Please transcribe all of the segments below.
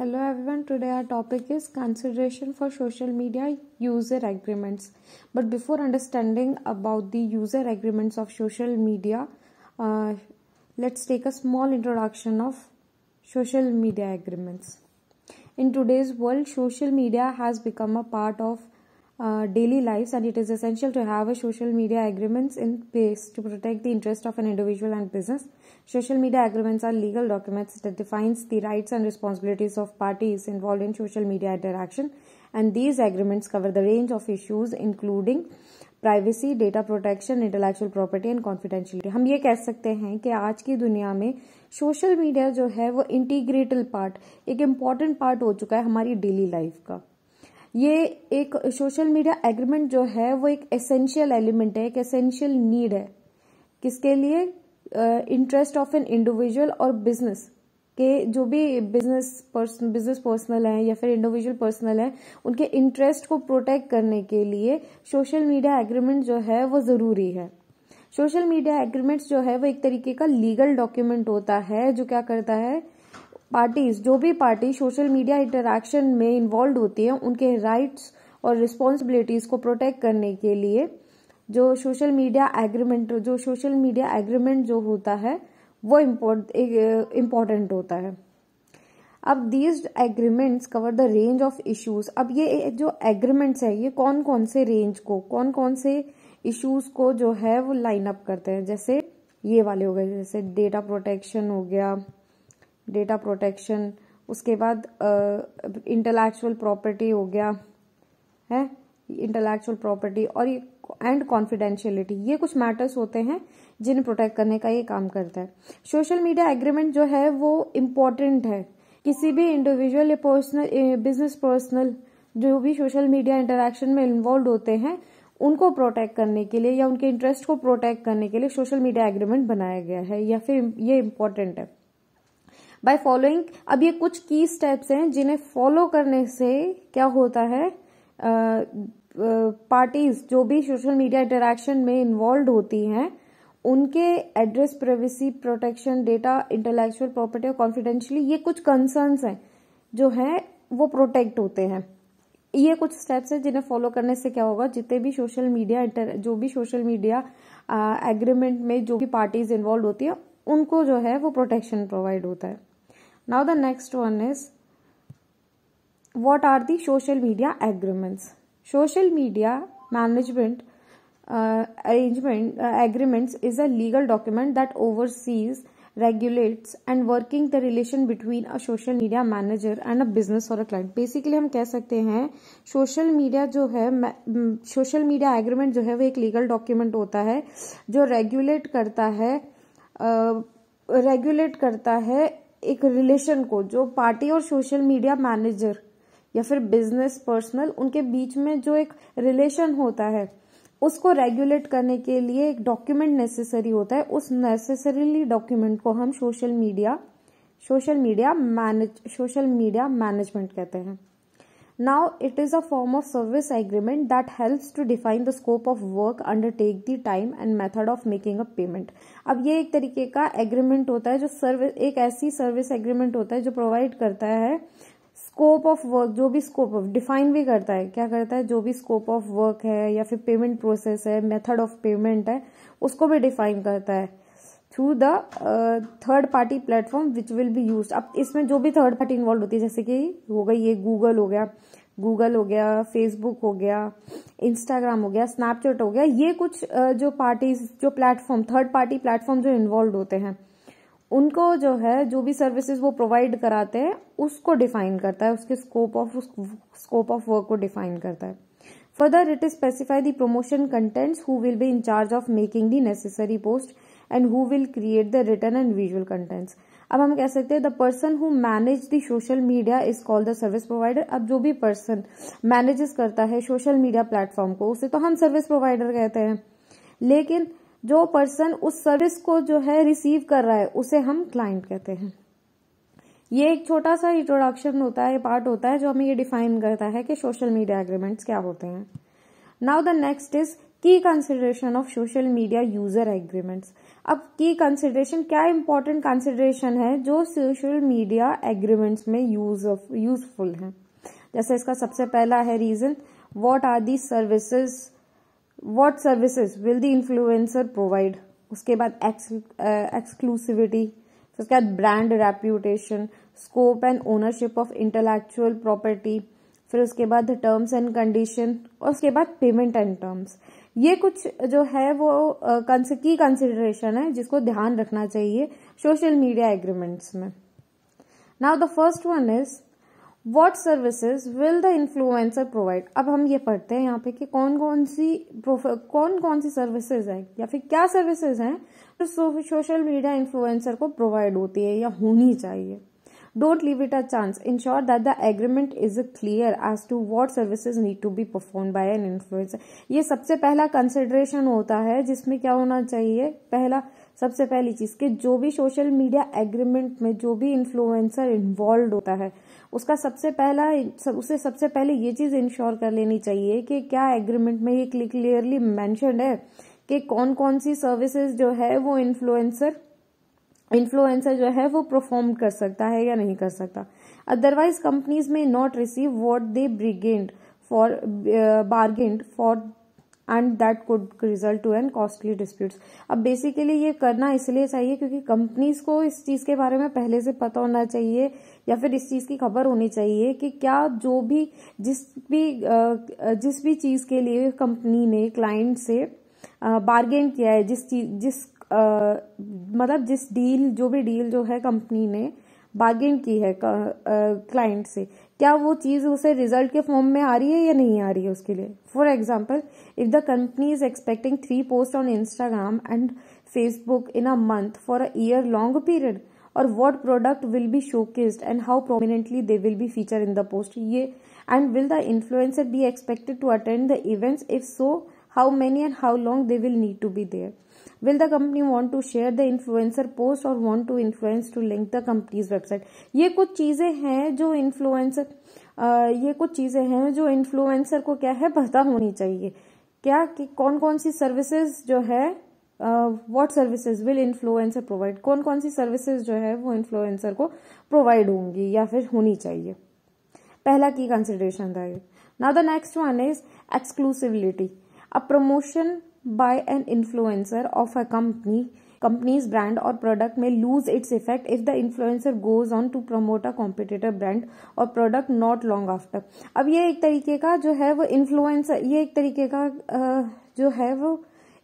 Hello everyone, today our topic is consideration for social media user agreements. But before understanding about the user agreements of social media, uh, let's take a small introduction of social media agreements. In today's world, social media has become a part of uh, daily lives and it is essential to have a social media agreements in place to protect the interest of an individual and business social media agreements are legal documents that defines the rights and responsibilities of parties involved in social media interaction and these agreements cover the range of issues including privacy data protection intellectual property and confidentiality हम ये कह सकते हैं कि आज की दुनिया में सोशल मीडिया जो है वो इंटीग्रेटल पार्ट एक इम्पॉर्टेंट पार्ट हो चुका है हमारी डेली लाइफ का ये एक सोशल मीडिया एग्रीमेंट जो है वो एक एसेंशियल एलिमेंट है एक एसेंशियल नीड है किसके लिए इंटरेस्ट ऑफ एन इंडिविजुअल और बिजनेस के जो भी बिजनेस पर्सन बिजनेस पर्सनल हैं या फिर इंडिविजुअल पर्सनल हैं उनके इंटरेस्ट को प्रोटेक्ट करने के लिए सोशल मीडिया एग्रीमेंट जो है वो ज़रूरी है सोशल मीडिया एग्रीमेंट्स जो है वो एक तरीके का लीगल डॉक्यूमेंट होता है जो क्या करता है पार्टीज जो भी पार्टी सोशल मीडिया इंटरेक्शन में इन्वॉल्व होती है उनके राइट्स और रिस्पॉन्सिबिलिटीज को प्रोटेक्ट करने के लिए जो सोशल मीडिया एग्रीमेंट जो सोशल मीडिया एग्रीमेंट जो होता है वो इम्पोर्टेंट होता है अब these agreements cover the range of issues अब ये जो एग्रीमेंट्स है ये कौन कौन से रेंज को कौन कौन से इश्यूज को जो है वो लाइन अप करते हैं जैसे ये वाले हो गए जैसे डेटा प्रोटेक्शन हो गया डेटा प्रोटेक्शन उसके बाद इंटेलेक्चुअल प्रॉपर्टी हो गया है इंटेलेक्चुअल प्रॉपर्टी और एंड कॉन्फिडेंशियलिटी ये कुछ मैटर्स होते हैं जिन्हें प्रोटेक्ट करने का ये काम करता है सोशल मीडिया एग्रीमेंट जो है वो इम्पोर्टेंट है किसी भी इंडिविजुअल या पर्सनल बिजनेस पर्सनल जो भी सोशल मीडिया इंटरेक्शन में इन्वॉल्व होते हैं उनको प्रोटेक्ट करने के लिए या उनके इंटरेस्ट को प्रोटेक्ट करने के लिए सोशल मीडिया एग्रीमेंट बनाया गया है या फिर ये इम्पोर्टेंट है बाय फॉलोइंग अब ये कुछ की स्टेप्स हैं जिन्हें फॉलो करने से क्या होता है पार्टीज जो भी सोशल मीडिया इंटरेक्शन में इन्वॉल्व होती हैं उनके address privacy protection data intellectual property और कॉन्फिडेंशियली ये कुछ कंसर्न्स हैं जो हैं वो प्रोटेक्ट होते हैं ये कुछ स्टेप्स हैं जिन्हें फॉलो करने से क्या होगा जितने भी सोशल मीडिया जो भी सोशल मीडिया एग्रीमेंट में जो भी पार्टीज इन्वॉल्व होती है उनको जो है वो प्रोटेक्शन प्रोवाइड होता है now the next one is what are the social media agreements social media management uh, arrangement uh, agreements is a legal document that oversees regulates and working the relation between a social media manager and a business or a client basically हम कह सकते हैं social media जो है social media agreement जो है वो एक legal document होता है जो regulate करता है रेगुलेट uh, करता है एक रिलेशन को जो पार्टी और सोशल मीडिया मैनेजर या फिर बिजनेस पर्सनल उनके बीच में जो एक रिलेशन होता है उसको रेगुलेट करने के लिए एक डॉक्यूमेंट नेसेसरी होता है उस नेसेसरीली डॉक्यूमेंट को हम social media social media manage social media management कहते हैं Now, it is a form of service agreement that helps to define the scope of work, undertake the time and method of making a payment. अब ये एक तरीके का agreement होता है जो service एक ऐसी service agreement होता है जो provide करता है स्कोप ऑफ वर्क जो भी स्कोप ऑफ डिफाइन भी करता है क्या करता है जो भी स्कोप ऑफ वर्क है या फिर पेमेंट प्रोसेस है मेथड ऑफ पेमेंट है उसको भी डिफाइन करता है through the third party platform which will be use अब इसमें जो भी थर्ड पार्टी इन्वॉल्व होती है जैसे कि हो गई ये गूगल हो गया गूगल हो गया फेसबुक हो गया इंस्टाग्राम हो गया स्नैपचैट हो गया ये कुछ uh, जो पार्टीज जो प्लेटफॉर्म थर्ड पार्टी प्लेटफॉर्म जो इन्वॉल्व होते हैं उनको जो है जो भी सर्विसेज वो प्रोवाइड कराते हैं उसको डिफाइन करता है उसके scope of scope of work को डिफाइन करता है further it is specify the promotion contents who will be in charge of making the necessary post and who will create the written and visual contents अब हम कह सकते हैं the person who manage the social media is called the service provider अब जो भी person manages करता है सोशल मीडिया प्लेटफॉर्म को उसे तो हम सर्विस प्रोवाइडर कहते हैं लेकिन जो पर्सन उस सर्विस को जो है रिसीव कर रहा है उसे हम क्लाइंट कहते हैं ये एक छोटा सा इंट्रोडक्शन होता है पार्ट होता है जो हमें ये डिफाइन करता है कि सोशल मीडिया एग्रीमेंट्स क्या होते हैं now the next is key consideration of social media user agreements अब की कंसिडरेशन क्या इंपॉर्टेंट कंसिडरेशन है जो सोशल मीडिया एग्रीमेंट्स में यूज यूजफुल है जैसे इसका सबसे पहला है reason what are the services what services will the influencer provide उसके बाद एक्सक्लूसिविटी uh, फिर उसके बाद brand reputation scope and ownership of intellectual property फिर उसके बाद टर्म्स एंड कंडीशन और उसके बाद पेमेंट एंड टर्म्स ये कुछ जो है वो की कंसिडरेशन है जिसको ध्यान रखना चाहिए सोशल मीडिया एग्रीमेंट्स में now the first one is what services will the influencer provide अब हम ये पढ़ते हैं यहाँ पे कि कौन कौन सी कौन कौन सी सर्विसेज हैं या फिर क्या सर्विसेज हैं जो तो सोशल मीडिया इन्फ्लुएंसर को प्रोवाइड होती है या होनी चाहिए Don't leave it a chance. Ensure that the agreement is clear as to what services need to be performed by an influencer. ये सबसे पहला कंसिडरेशन होता है जिसमें क्या होना चाहिए पहला सबसे पहली चीज कि जो भी सोशल मीडिया एग्रीमेंट में जो भी इन्फ्लुएंसर इन्वॉल्व होता है उसका सबसे पहला सब, उसे सबसे पहले ये चीज इंश्योर कर लेनी चाहिए कि क्या एग्रीमेंट में ये क्लियरली मैंशनड है कि कौन कौन सी सर्विसेज जो है वो इन्फ्लुएंसर इन्फ्लुएंसर जो है वो परफॉर्म कर सकता है या नहीं कर सकता otherwise companies may not receive what they bargained for bargained for and that could result to an costly disputes अब बेसिकली ये करना इसलिए चाहिए क्योंकि कंपनीज को इस चीज़ के बारे में पहले से पता होना चाहिए या फिर इस चीज़ की खबर होनी चाहिए कि क्या जो भी जिस भी uh, जिस भी चीज़ के लिए कंपनी ने क्लाइंट से बार्गेन uh, किया है जिस चीज जिस मतलब जिस डील जो भी डील जो है कंपनी ने बार्गेन की है क्लाइंट से क्या वो चीज़ उसे रिजल्ट के फॉर्म में आ रही है या नहीं आ रही है उसके लिए for example if the company is expecting three post on Instagram and Facebook in a month for a year long period और what product will be showcased and how prominently they will be feature in the post ये and will the influencer be expected to attend the events if so how many and how long they will need to be there will the company want to share the influencer post और want to influence to link the company's website ये कुछ चीजें हैं जो influencer ये कुछ चीजें हैं जो इन्फ्लुएंसर को क्या है पता होनी चाहिए क्या कि कौन कौन सी सर्विसेज जो है what services will influencer provide कौन कौन सी सर्विसेज जो है वो इन्फ्लुएंसर को प्रोवाइड होंगी या फिर होनी चाहिए पहला की कंसिडरेशन था ये now the next one is exclusivity अब promotion by an influencer of a company company's brand और product may lose its effect if the influencer goes on to promote a competitive brand और product not long after अब ये एक तरीके का जो है वो इन्फ्लुएंसर ये एक तरीके का जो है वो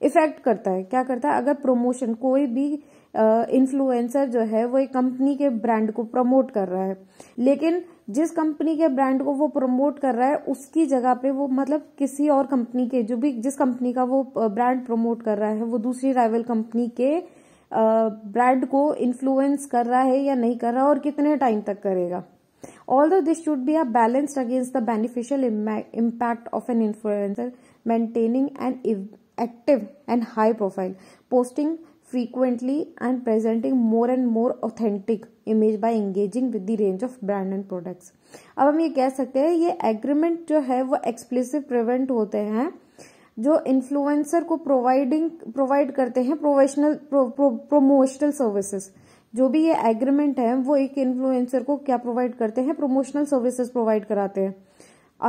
इफेक्ट करता है क्या करता है अगर प्रमोशन कोई भी इन्फ्लुएंसर जो है वो एक कंपनी के ब्रांड को प्रमोट कर रहा है लेकिन जिस कंपनी के ब्रांड को वो प्रमोट कर रहा है उसकी जगह पे वो मतलब किसी और कंपनी के जो भी जिस कंपनी का वो ब्रांड प्रमोट कर रहा है वो दूसरी राइवल कंपनी के ब्रांड को इन्फ्लुएंस कर रहा है या नहीं कर रहा और कितने टाइम तक करेगा although this should be are balanced against the beneficial impact of an influencer maintaining an active and high profile posting frequently and presenting more and more authentic image by engaging with the range of brand and products अब हम ये कह सकते हैं ये agreement जो है वो एक्सप्लिसिव प्रिवेंट होते हैं जो influencer को providing provide करते हैं professional promotional services जो भी ये agreement है वो एक influencer को क्या provide करते हैं promotional services provide कराते हैं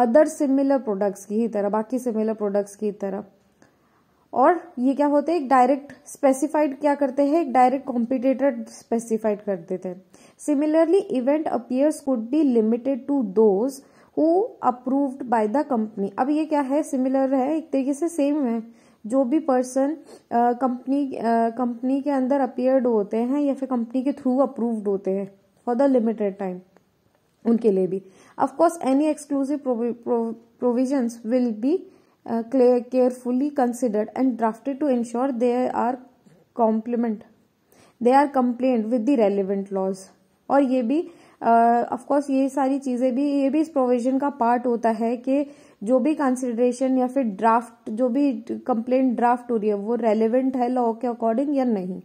other similar products की ही तरह बाकी similar products की तरह और ये क्या होते हैं एक डायरेक्ट स्पेसिफाइड क्या करते हैं एक डायरेक्ट कॉम्पिटेटर स्पेसिफाइड कर देते हैं similarly event appears could be limited to those who approved by the company अब ये क्या है सिमिलर है एक तरीके से सेम है जो भी पर्सन कंपनी कंपनी के अंदर अपियर्ड होते हैं या फिर कंपनी के थ्रू अप्रूव्ड होते हैं फॉर द लिमिटेड टाइम उनके लिए भी of course any exclusive provision will be Uh, carefully considered and drafted to ensure they are complement they are compliant with the relevant laws और ये भी ऑफकोर्स uh, ये सारी चीज़ें भी ये भी इस प्रोविजन का पार्ट होता है कि जो भी कंसिडरेशन या फिर ड्राफ्ट जो भी कंप्लेंट ड्राफ्ट हो रही है वो रेलिवेंट है लॉ के अकॉर्डिंग या नहीं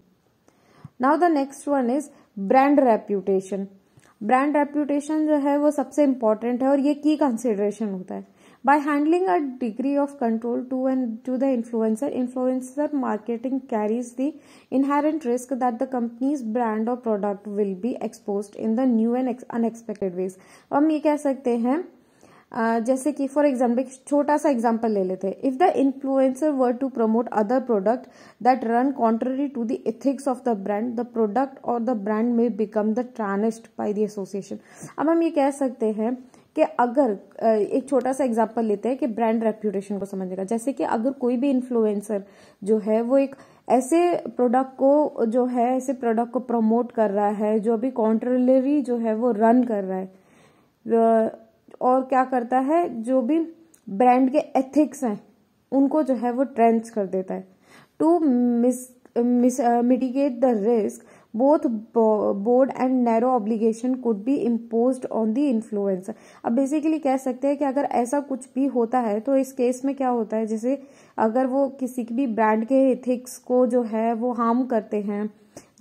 now the next one is brand reputation brand reputation जो है वो सबसे इम्पॉर्टेंट है और ये की कंसिडरेशन होता है by handling a degree of control to and to the influencer influencer marketing carries the inherent risk that the company's brand or product will be exposed in the new and unexpected ways हम ये कह सकते हैं जैसे कि for example छोटा सा example ले लेते हैं if the influencer were to promote other product that run contrary to the ethics of the brand the product और the brand may become the tarnished by the association अब हम ये कह सकते हैं कि अगर एक छोटा सा एग्जाम्पल लेते हैं कि ब्रांड रेप्यूटेशन को समझेगा जैसे कि अगर कोई भी इन्फ्लुएंसर जो है वो एक ऐसे प्रोडक्ट को जो है ऐसे प्रोडक्ट को प्रमोट कर रहा है जो अभी कॉन्ट्रलरी जो है वो रन कर रहा है और क्या करता है जो भी ब्रांड के एथिक्स हैं उनको जो है वो ट्रेंच कर देता है to miss mitigate the risk both broad and narrow obligation could be impose on the influencer अब बेसिकली कह सकते हैं कि अगर ऐसा कुछ भी होता है तो इस केस में क्या होता है जैसे अगर वो किसी भी ब्रांड के एथिक्स को जो है वो हार्म करते हैं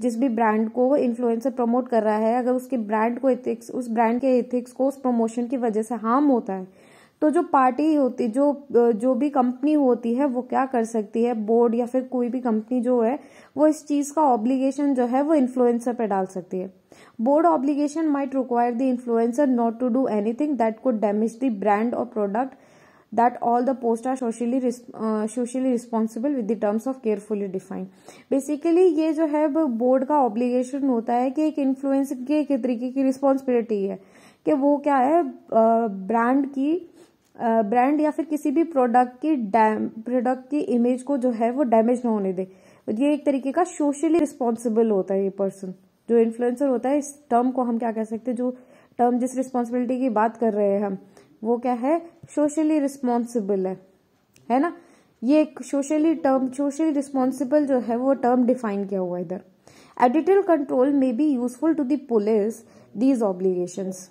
जिस भी ब्रांड को इन्फ्लुएंसर प्रमोट कर रहा है अगर उसके ब्रांड को एथिक्स उस ब्रांड के एथिक्स को उस प्रमोशन की वजह से हार्म होता है तो जो पार्टी होती जो जो भी कंपनी होती है वो क्या कर सकती है बोर्ड या फिर कोई भी कंपनी जो है वो इस चीज़ का ऑब्लिगेशन जो है वो इन्फ्लुएंसर पे डाल सकती है broad obligation might require the influencer not to do anything that could damage the brand और product that all the post are socially socially responsible with the terms of carefully defined basically ये जो है board का obligation होता है कि एक influencer की एक तरीके की रिस्पॉन्सिबिलिटी है कि वो क्या है ब्रांड uh, की ब्रांड या फिर किसी भी प्रोडक्ट की प्रोडक्ट की इमेज को जो है वो डैमेज ना होने दे ये एक तरीके का सोशली रिस्पॉन्सिबल होता है ये पर्सन जो इन्फ्लुएंसर होता है इस टर्म को हम क्या कह सकते हैं जो टर्म जिस रिस्पॉन्सिबिलिटी की बात कर रहे हैं हम वो क्या है सोशली रिस्पॉन्सिबल है है ना ये एक सोशली टर्म सोशली रिस्पॉन्सिबल जो है वो टर्म डिफाइन किया हुआ इधर editorial control may be useful to दुलिस police these obligations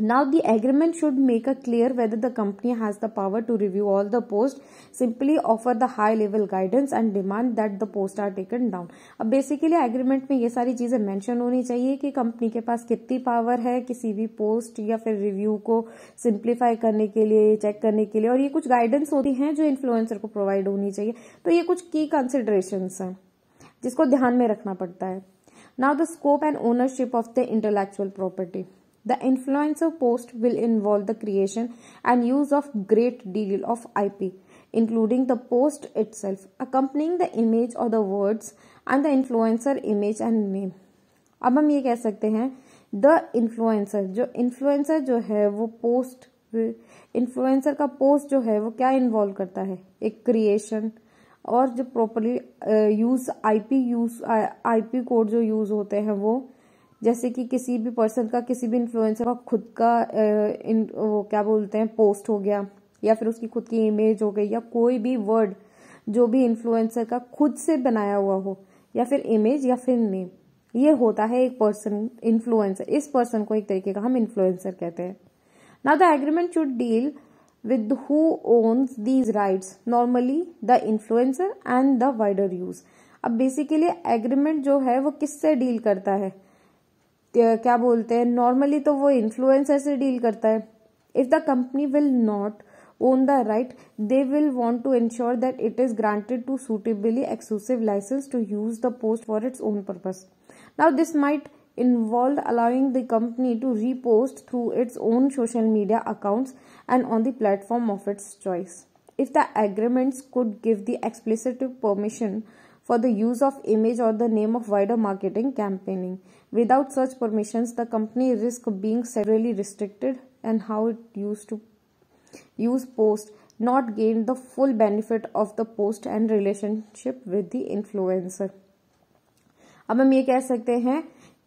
Now the agreement should make a clear whether the company has the power to review all the posts, simply offer the high level guidance and demand that the posts are taken down. अब basically agreement में ये सारी चीजें mention होनी चाहिए कि company के पास कितनी पावर है किसी भी पोस्ट या फिर रिव्यू को सिंप्लीफाई करने के लिए चेक करने के लिए और ये कुछ गाइडेंस होती हैं जो इन्फ्लुएंसर को प्रोवाइड होनी चाहिए तो ये कुछ की कंसिडरेशन हैं जिसको ध्यान में रखना पड़ता है now the scope and ownership of the intellectual property The influencer post will involve the creation and use of great deal of IP including the post itself accompanying the image or the words and the influencer image and name ab hum ye keh sakte hain the influencer jo influencer jo hai wo post influencer ka post jo hai wo kya involve karta hai एक creation और जो properly use IP use IP code जो यूज होते हैं वो जैसे कि किसी भी पर्सन का किसी भी इन्फ्लुएंसर का खुद का इन वो क्या बोलते हैं पोस्ट हो गया या फिर उसकी खुद की इमेज हो गई या कोई भी वर्ड जो भी इन्फ्लुएंसर का खुद से बनाया हुआ हो या फिर इमेज या फिर नेम ये होता है एक पर्सन इन्फ्लुएंसर इस पर्सन को एक तरीके का हम इन्फ्लुएंसर कहते हैं ना the agreement should deal with who owns these rights normally the influencer and the wider use अब बेसिकली एग्रीमेंट जो है वो किससे डील करता है क्या बोलते हैं नॉर्मली तो वो इन्फ्लुएंसर से डील करता है if the company will not own the right they will want to ensure that it is granted to suitably exclusive licence to use the post for its own purpose now this might involve allowing the company to repost through its own social media account and on the platform of its choice if the agreements could give the explicit permission for the use of image और the name of wider marketing campaigning Without such permissions, the company risk being severely restricted and how it used to use post not gain the full benefit of the post and relationship with the influencer. अब हम ये कह सकते हैं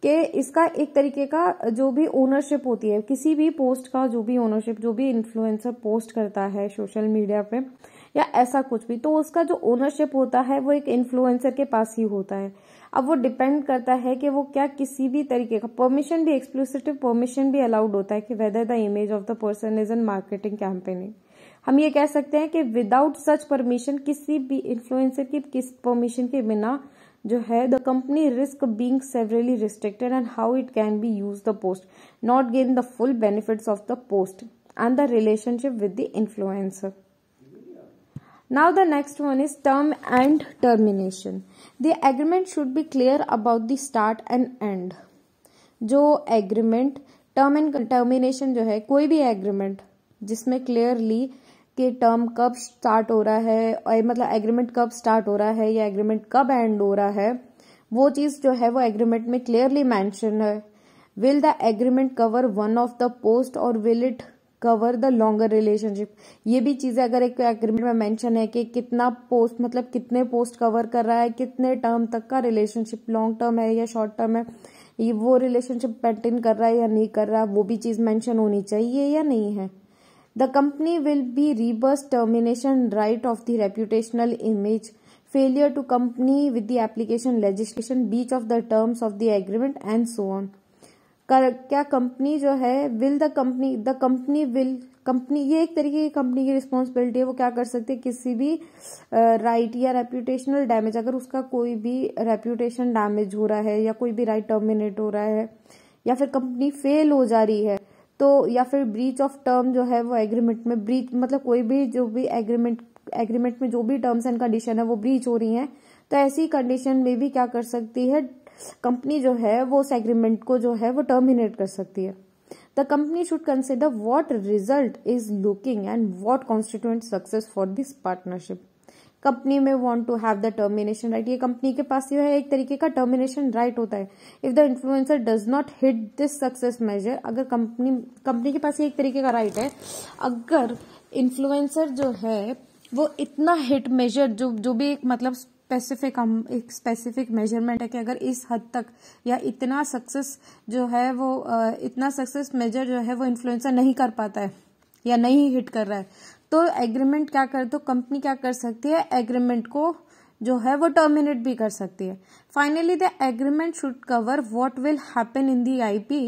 कि इसका एक तरीके का जो भी ओनरशिप होती है किसी भी पोस्ट का जो भी ओनरशिप जो भी इन्फ्लुएंसर पोस्ट करता है सोशल मीडिया पे या ऐसा कुछ भी तो उसका जो ओनरशिप होता है वो एक इन्फ्लुएंसर के पास ही होता है अब वो डिपेंड करता है कि वो क्या किसी भी तरीके का परमिशन भी एक्सक्लूसिटिव परमिशन भी अलाउड होता है कि whether the image of the person is an marketing campaigning हम ये कह सकते हैं कि विदाउट सच परमिशन किसी भी इन्फ्लुएंसर की किस परमिशन के बिना जो है the company risk being severely restricted and how it can be use the post not gain the full benefit of the post and the relationship with the influencer Now the next one is term and termination. The agreement should be clear about the start and end. जो agreement term and termination जो है कोई भी agreement जिसमें clearly कि term कब start हो रहा है और मतलब agreement कब start हो रहा है या agreement कब end हो रहा है वो चीज़ जो है वो agreement में clearly mention है will the agreement cover one of the post or will it cover the longer relationship ये भी चीज़ें अगर एक एग्रीमेंट में मेंशन है कि कितना पोस्ट मतलब कितने पोस्ट कवर कर रहा है कितने टर्म तक का रिलेशनशिप लॉन्ग टर्म है या शॉर्ट टर्म है ये वो रिलेशनशिप मेंटेन कर रहा है या नहीं कर रहा वो भी चीज़ मेंशन होनी चाहिए या नहीं है the company will be reverse termination right of the reputational image failure to company with the application legislation breach of the terms of the agreement and so on कर क्या कंपनी जो है will the company the company will company ये एक तरीके की company की responsibility है वो क्या कर सकती है किसी भी राइट या रेप्यूटेशनल डैमेज अगर उसका कोई भी रेप्यूटेशन डैमेज हो रहा है या कोई भी राइट टर्मिनेट हो रहा है या फिर कंपनी फेल हो जा रही है तो या फिर ब्रीच ऑफ टर्म जो है वो एग्रीमेंट में ब्रीच मतलब कोई भी जो भी एग्रीमेंट एग्रीमेंट में जो भी टर्म्स एंड कंडीशन है वो ब्रीच हो रही हैं तो ऐसी कंडीशन में भी क्या कर सकती है कंपनी जो है वो उस एग्रीमेंट को जो है वो टर्मिनेट कर सकती है the company should consider what result is looking and what constituent success for this partnership company में want to have the termination right ये कंपनी के पास जो है एक तरीके का टर्मिनेशन राइट right होता है if the influencer does not hit this success measure अगर कंपनी कंपनी के पास ये एक तरीके का राइट right है अगर इन्फ्लुएंसर जो है वो इतना हिट मेजर जो जो भी एक मतलब स्पेसिफिक हम एक स्पेसिफिक मेजरमेंट है कि अगर इस हद तक या इतना सक्सेस जो है वो इतना सक्सेस मेजर जो है वो इन्फ्लुएंसर नहीं कर पाता है या नहीं हिट कर रहा है तो एग्रीमेंट क्या कर तो कंपनी क्या कर सकती है एग्रीमेंट को जो है वो टर्मिनेट भी कर सकती है finally the agreement should cover what will happen in the IP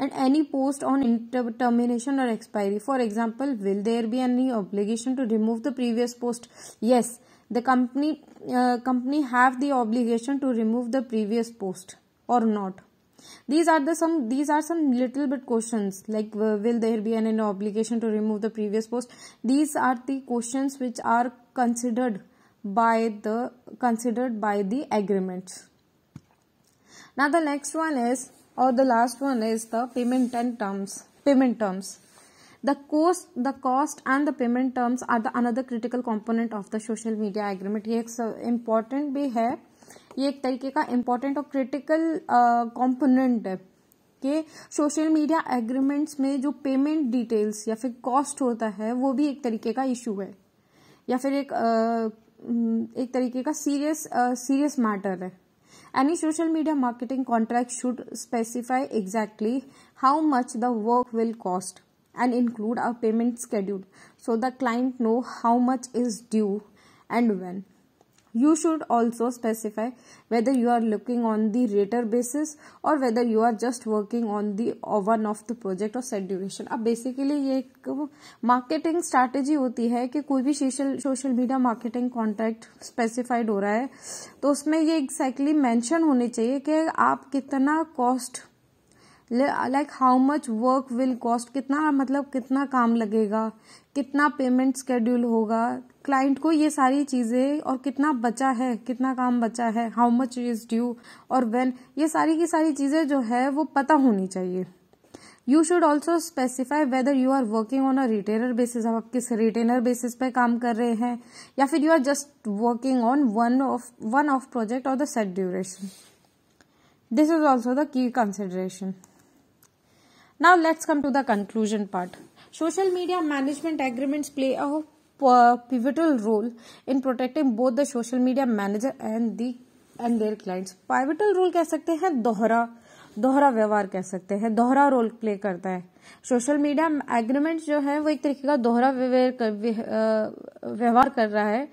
and any post on termination और expiry for example will there be any obligation to remove the previous post yes the company uh, company have the obligation to remove the previous post or not these are the some these are some little bit questions like uh, will there be an, an obligation to remove the previous post these are the questions which are considered by the considered by the agreements now the next one is or the last one is the payment and terms payment terms the cost the cost and the payment terms are the another critical component of the social media agreement ये एक important भी है ये एक तरीके का important और critical component है कि सोशल मीडिया एग्रीमेंट्स में जो पेमेंट डिटेल्स या फिर कॉस्ट होता है वो भी एक तरीके का इशू है या फिर एक एक तरीके का सीरियस सीरियस मैटर है Any social media marketing contract should specify exactly how much the work will cost. and include a payment schedule so the client know how much is due and when you should also specify whether you are looking on the rater basis or whether you are just working on the one of the project or set duration ab basically ye ek marketing strategy hoti hai ki koi bhi social social media marketing contract specified ho raha hai to usme ye exactly mention hone chahiye ki aap kitna cost like how much work will cost कितना मतलब कितना काम लगेगा कितना payment schedule होगा client को ये सारी चीज़ें और कितना बचा है कितना काम बचा है हाउ मच इज़ ड्यू और वेन ये सारी की सारी चीज़ें जो है वो पता होनी चाहिए you should also specify whether you are working on a retainer basis आप किस रिटेनर बेसिस पे काम कर रहे हैं या फिर you are just working on one off one off project और the set duration this is also the key consideration Now let's come to the conclusion part. Social media management agreements play a pivotal role in protecting both the social media manager and the and their clients pivotal role कह सकते हैं दोहरा दोहरा व्यवहार कह सकते हैं दोहरा रोल प्ले करता है सोशल मीडिया एग्रीमेंट जो है वो एक तरीके का दोहरा व्यवहार कर रहा है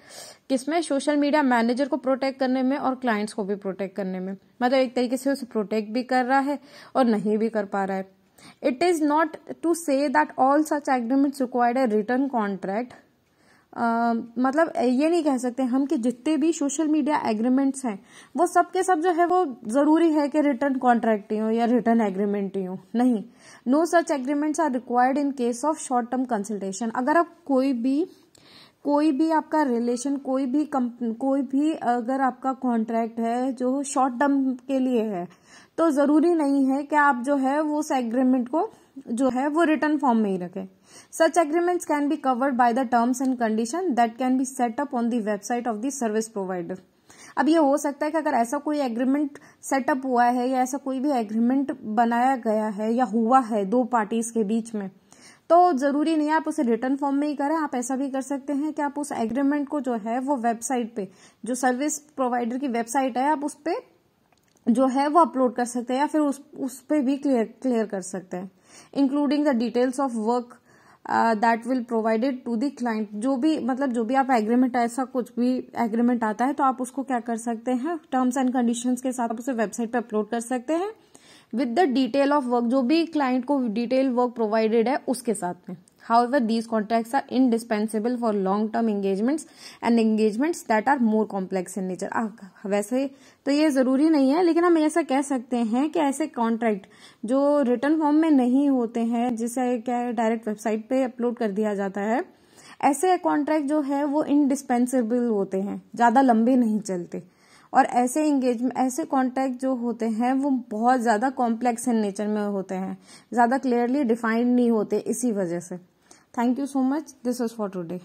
किसमें सोशल मीडिया मैनेजर को प्रोटेक्ट करने में और क्लाइंट्स को भी प्रोटेक्ट करने में मतलब एक तरीके से उसे प्रोटेक्ट भी कर रहा है और नहीं भी कर पा रहा है it is not to say that all such agreements required a written contract uh, मतलब ये नहीं कह सकते हम कि जितने भी सोशल मीडिया एग्रीमेंट्स हैं वो सब के सब जो है वो जरूरी है कि रिटर्न कॉन्ट्रैक्ट ही हो या रिटर्न एग्रीमेंट ही हो नहीं no such agreements are required in case of short term consultation अगर आप कोई भी कोई भी आपका रिलेशन कोई भी कम कोई भी अगर आपका कॉन्ट्रैक्ट है जो शॉर्ट टर्म के लिए है तो ज़रूरी नहीं है कि आप जो है वो उस एग्रीमेंट को जो है वो रिटर्न फॉर्म में ही रखें such agreements can be covered by the terms and condition that can be set up on the website of the service provider अब ये हो सकता है कि अगर ऐसा कोई एग्रीमेंट सेटअप हुआ है या ऐसा कोई भी एग्रीमेंट बनाया गया है या हुआ है दो पार्टीज के बीच में तो ज़रूरी नहीं है आप उसे रिटर्न फॉर्म में ही करें आप ऐसा भी कर सकते हैं कि आप उस एग्रीमेंट को जो है वो वेबसाइट पे जो सर्विस प्रोवाइडर की वेबसाइट है आप उस पर जो है वो अपलोड कर सकते हैं या फिर उस उस पर भी क्लियर क्लियर कर सकते हैं including the details of work that will provided to the client जो भी मतलब जो भी आप एग्रीमेंट ऐसा कुछ भी एग्रीमेंट आता है तो आप उसको क्या कर सकते हैं टर्म्स एंड कंडीशंस के साथ आप उसे वेबसाइट पे अपलोड कर सकते हैं with the detail of work जो भी क्लाइंट को डिटेल वर्क प्रोवाइडेड है उसके साथ में however these contract are for for long term engagements and engagements that are more complex in nature वैसे तो ये ज़रूरी नहीं है लेकिन हम ऐसा कह सकते हैं कि ऐसे कॉन्ट्रैक्ट जो रिटर्न फॉर्म में नहीं होते हैं जिसे क्या डायरेक्ट वेबसाइट पे अपलोड कर दिया जाता है ऐसे कॉन्ट्रैक्ट जो है वो इनडिस्पेंसेबल होते हैं ज़्यादा लंबे नहीं चलते और ऐसे इंगेजमेंट ऐसे कॉन्टैक्ट जो होते हैं वो बहुत ज़्यादा कॉम्प्लेक्स इन नेचर में होते हैं ज़्यादा क्लियरली डिफाइंड नहीं होते इसी वजह से thank you so much this was for today